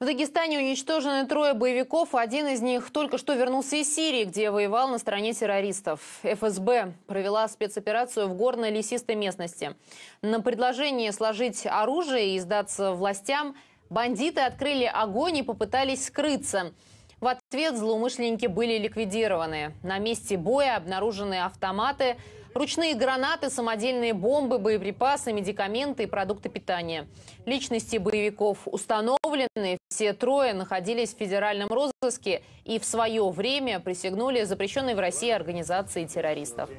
В Дагестане уничтожены трое боевиков. Один из них только что вернулся из Сирии, где воевал на стороне террористов. ФСБ провела спецоперацию в горной лесистой местности. На предложение сложить оружие и сдаться властям бандиты открыли огонь и попытались скрыться. В ответ злоумышленники были ликвидированы. На месте боя обнаружены автоматы, ручные гранаты, самодельные бомбы, боеприпасы, медикаменты и продукты питания. Личности боевиков установлены. Абдулины. Все трое находились в федеральном розыске и в свое время присягнули запрещенной в России организации террористов.